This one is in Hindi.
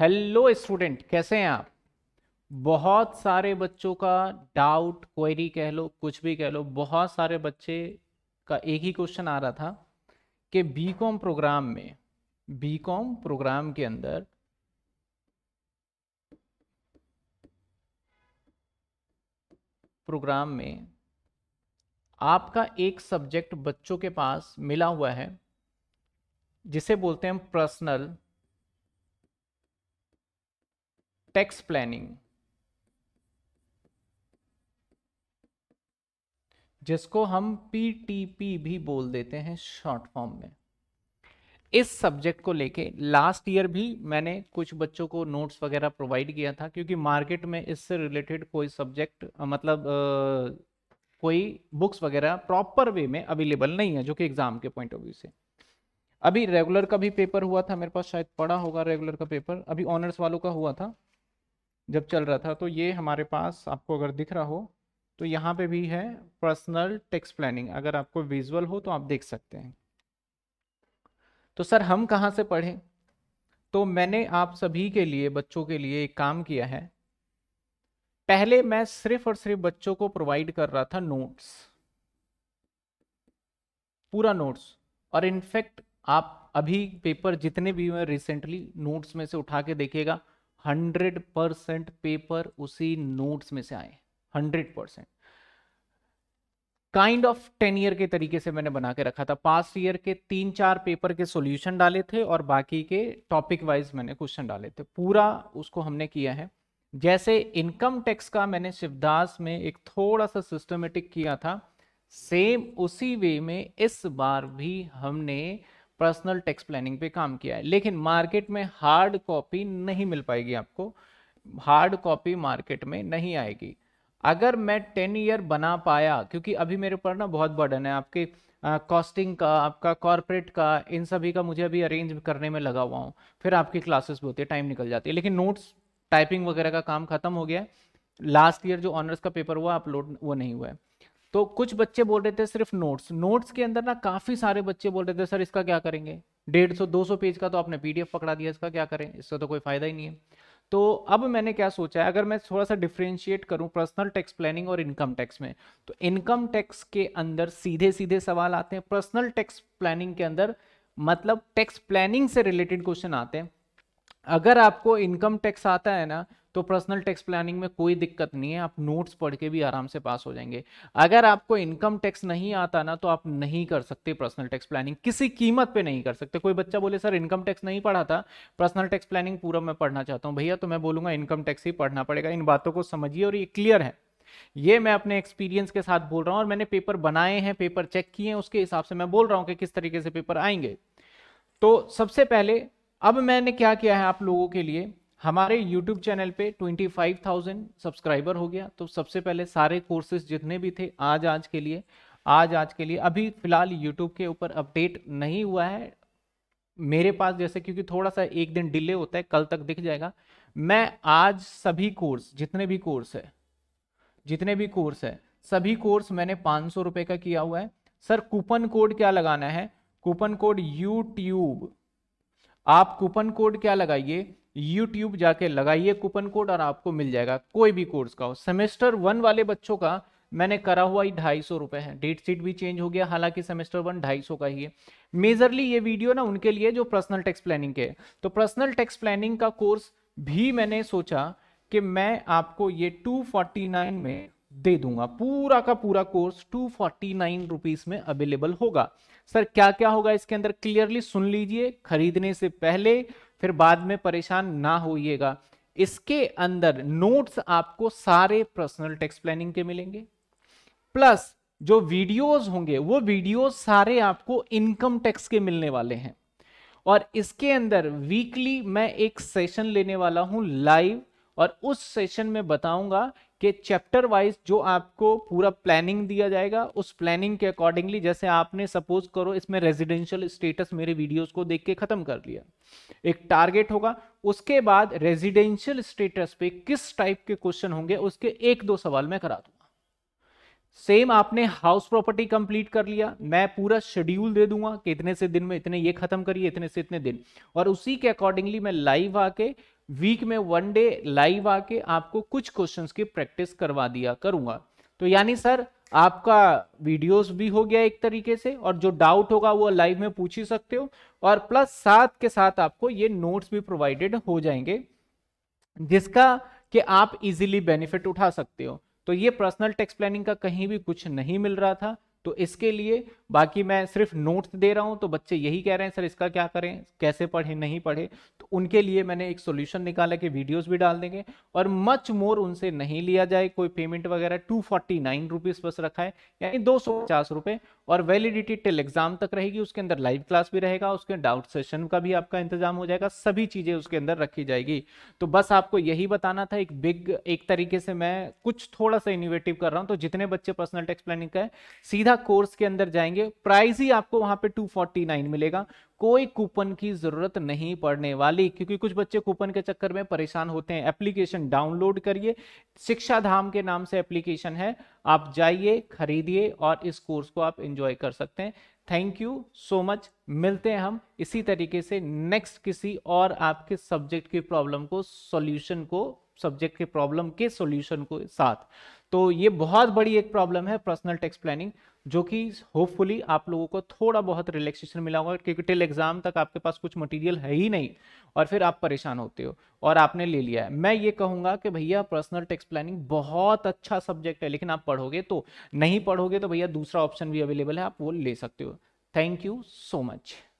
हेलो स्टूडेंट कैसे हैं आप बहुत सारे बच्चों का डाउट क्वेरी कह लो कुछ भी कह लो बहुत सारे बच्चे का एक ही क्वेश्चन आ रहा था कि बीकॉम प्रोग्राम में बीकॉम प्रोग्राम के अंदर प्रोग्राम में आपका एक सब्जेक्ट बच्चों के पास मिला हुआ है जिसे बोलते हैं पर्सनल टैक्स प्लानिंग जिसको हम पीटीपी भी बोल देते हैं शॉर्ट फॉर्म में इस सब्जेक्ट को लेके लास्ट ईयर भी मैंने कुछ बच्चों को नोट्स वगैरह प्रोवाइड किया था क्योंकि मार्केट में इससे रिलेटेड कोई सब्जेक्ट मतलब आ, कोई बुक्स वगैरह प्रॉपर वे में अवेलेबल नहीं है जो कि एग्जाम के पॉइंट ऑफ व्यू से अभी रेगुलर का भी पेपर हुआ था मेरे पास शायद पड़ा होगा रेगुलर का पेपर अभी ऑनर्स वालों का हुआ था जब चल रहा था तो ये हमारे पास आपको अगर दिख रहा हो तो यहाँ पे भी है पर्सनल टैक्स प्लानिंग अगर आपको विजुअल हो तो आप देख सकते हैं तो सर हम कहाँ से पढ़ें तो मैंने आप सभी के लिए बच्चों के लिए एक काम किया है पहले मैं सिर्फ और सिर्फ बच्चों को प्रोवाइड कर रहा था नोट्स पूरा नोट्स और इनफैक्ट आप अभी पेपर जितने भी मैं रिसेंटली नोट्स में से उठा के देखेगा हंड्रेड परसेंट पेपर उसी नोट्स में से आए hundred percent kind of ten year के तरीके से मैंने बना के रखा था पास्ट ईयर के तीन चार पेपर के सॉल्यूशन डाले थे और बाकी के टॉपिक वाइज मैंने क्वेश्चन डाले थे पूरा उसको हमने किया है जैसे इनकम टैक्स का मैंने शिवदास में एक थोड़ा सा सिस्टमेटिक किया था सेम उसी वे में इस बार भी हमने पर्सनल टैक्स प्लानिंग पे काम किया है लेकिन मार्केट में हार्ड कॉपी नहीं मिल पाएगी आपको हार्ड कॉपी मार्केट में नहीं आएगी अगर मैं टेन ईयर बना पाया क्योंकि अभी मेरे ऊपर ना बहुत बर्डन है आपके कॉस्टिंग uh, का आपका कॉरपोरेट का इन सभी का मुझे अभी अरेंज करने में लगा हुआ हूँ फिर आपकी क्लासेस भी होती है टाइम निकल जाती है लेकिन नोट्स टाइपिंग वगैरह का काम खत्म हो गया है लास्ट ईयर जो ऑनर्स का पेपर हुआ अपलोड वो नहीं हुआ है तो कुछ बच्चे बोल रहे थे सिर्फ नोट्स नोट्स के अंदर ना काफ़ी सारे बच्चे बोल रहे थे सर इसका क्या करेंगे डेढ़ सौ दो सौ पेज का तो आपने पीडीएफ पकड़ा दिया इसका क्या करें इसका तो कोई फ़ायदा ही नहीं है तो अब मैंने क्या सोचा है अगर मैं थोड़ा सा डिफ्रेंशिएट करूं पर्सनल टैक्स प्लानिंग और इनकम टैक्स में तो इनकम टैक्स के अंदर सीधे सीधे सवाल आते हैं पर्सनल टैक्स प्लानिंग के अंदर मतलब टैक्स प्लानिंग से रिलेटेड क्वेश्चन आते हैं अगर आपको इनकम टैक्स आता है ना तो पर्सनल टैक्स प्लानिंग में कोई दिक्कत नहीं है आप नोट्स पढ़ के भी आराम से पास हो जाएंगे अगर आपको इनकम टैक्स नहीं आता ना तो आप नहीं कर सकते पर्सनल टैक्स प्लानिंग किसी कीमत पे नहीं कर सकते कोई बच्चा बोले सर इनकम टैक्स नहीं पढ़ा था पर्सनल टैक्स प्लानिंग पूरा मैं पढ़ना चाहता हूँ भैया तो मैं बोलूँगा इनकम टैक्स ही पढ़ना पड़ेगा इन बातों को समझिए और ये क्लियर है ये मैं अपने एक्सपीरियंस के साथ बोल रहा हूँ और मैंने पेपर बनाए हैं पेपर चेक किए हैं उसके हिसाब से मैं बोल रहा हूँ कि किस तरीके से पेपर आएंगे तो सबसे पहले अब मैंने क्या किया है आप लोगों के लिए हमारे YouTube चैनल पे 25,000 सब्सक्राइबर हो गया तो सबसे पहले सारे कोर्सेज जितने भी थे आज आज के लिए आज आज के लिए अभी फिलहाल YouTube के ऊपर अपडेट नहीं हुआ है मेरे पास जैसे क्योंकि थोड़ा सा एक दिन डिले होता है कल तक दिख जाएगा मैं आज सभी कोर्स जितने भी कोर्स है जितने भी कोर्स है सभी कोर्स मैंने पाँच सौ का किया हुआ है सर कूपन कोड क्या लगाना है कूपन कोड यूट्यूब आप कूपन कोड क्या लगाइए यूट्यूब जाके लगाइए कूपन कोड और आपको मिल जाएगा कोई भी कोर्स का हो सेमेस्टर वन वाले बच्चों का मैंने करा हुआ ही ढाई सौ रुपए है डेट सीट भी चेंज हो गया हालांकि सेमेस्टर वन ढाई सौ का ही है मेजरली ये वीडियो ना उनके लिए जो पर्सनल टैक्स प्लानिंग के तो पर्सनल टैक्स प्लानिंग का कोर्स भी मैंने सोचा कि मैं आपको ये 249 में दे दूंगा पूरा का पूरा course two forty nine rupees में अवेलेबल होगा सर क्या क्या होगा इसके अंदर क्लियरली सुन लीजिए खरीदने से पहले फिर बाद में परेशान ना होइएगा इसके अंदर नोट्स आपको सारे पर्सनल टेक्स प्लानिंग के मिलेंगे प्लस जो वीडियोस होंगे वो वीडियोस सारे आपको इनकम टैक्स के मिलने वाले हैं और इसके अंदर वीकली मैं एक सेशन लेने वाला हूं लाइव और उस सेशन में बताऊंगा कि चैप्टर वाइज जो आपको पूरा प्लानिंग दिया जाएगा उस प्लानिंग के अकॉर्डिंगली जैसे आपने सपोज करो इसमें रेजिडेंशियल स्टेटस मेरे वीडियोस को देख के ख़त्म कर लिया एक टारगेट होगा उसके बाद रेजिडेंशियल स्टेटस पे किस टाइप के क्वेश्चन होंगे उसके एक दो सवाल मैं करा दूंगा सेम आपने हाउस प्रॉपर्टी कंप्लीट कर लिया मैं पूरा शेड्यूल दे दूंगा कि इतने से दिन में इतने ये खत्म करिए इतने से इतने दिन और उसी के अकॉर्डिंगली मैं लाइव आके वीक में वन डे लाइव आके आपको कुछ क्वेश्चंस की प्रैक्टिस करवा दिया करूंगा तो यानी सर आपका वीडियोस भी हो गया एक तरीके से और जो डाउट होगा वो लाइव में पूछ ही सकते हो और प्लस साथ के साथ आपको ये नोट्स भी प्रोवाइडेड हो जाएंगे जिसका कि आप इजीली बेनिफिट उठा सकते हो तो ये पर्सनल टेक्स प्लानिंग का कहीं भी कुछ नहीं मिल रहा था तो इसके लिए बाकी मैं सिर्फ नोट्स दे रहा हूँ तो बच्चे यही कह रहे हैं सर इसका क्या करें कैसे पढ़ें नहीं पढ़े तो उनके लिए मैंने एक सोल्यूशन निकाला कि वीडियोज़ भी डाल देंगे और मच मोर उनसे नहीं लिया जाए कोई पेमेंट वगैरह टू फोर्टी नाइन रुपीज़ बस रखा है यानी दो सौ पचास रुपए और वैलिडिटी टेल एग्जाम तक रहेगी उसके अंदर लाइव क्लास भी रहेगा उसके डाउट सेशन का भी आपका इंतजाम हो जाएगा सभी चीज़ें उसके अंदर रखी जाएगी तो बस आपको यही बताना था एक बिग एक तरीके से मैं कुछ थोड़ा सा इनोवेटिव कर रहा हूँ तो जितने बच्चे पर्सनल टेक्स प्लानिंग का है सीधा कोर्स के अंदर जाएंगे लीजिए प्राइस ही आपको वहां पे 249 मिलेगा कोई कूपन की जरूरत नहीं पड़ने वाली क्योंकि कुछ बच्चे कूपन के चक्कर में परेशान होते हैं एप्लीकेशन डाउनलोड करिए शिक्षा धाम के नाम से एप्लीकेशन है आप जाइए खरीदिए और इस कोर्स को आप इंजॉय कर सकते हैं थैंक यू सो मच मिलते हैं हम इसी तरीके से नेक्स्ट किसी और आपके सब्जेक्ट की प्रॉब्लम को सॉल्यूशन को सब्जेक्ट के प्रॉब्लम के सॉल्यूशन को साथ तो ये बहुत बड़ी एक प्रॉब्लम है पर्सनल टेक्स प्लानिंग जो कि होपफुली आप लोगों को थोड़ा बहुत रिलैक्सेशन मिला होगा क्योंकि टिल एग्जाम तक आपके पास कुछ मटेरियल है ही नहीं और फिर आप परेशान होते हो और आपने ले लिया है मैं ये कहूँगा कि भैया पर्सनल टेक्स प्लानिंग बहुत अच्छा सब्जेक्ट है लेकिन आप पढ़ोगे तो नहीं पढ़ोगे तो भैया दूसरा ऑप्शन भी अवेलेबल है आप वो ले सकते हो थैंक यू सो मच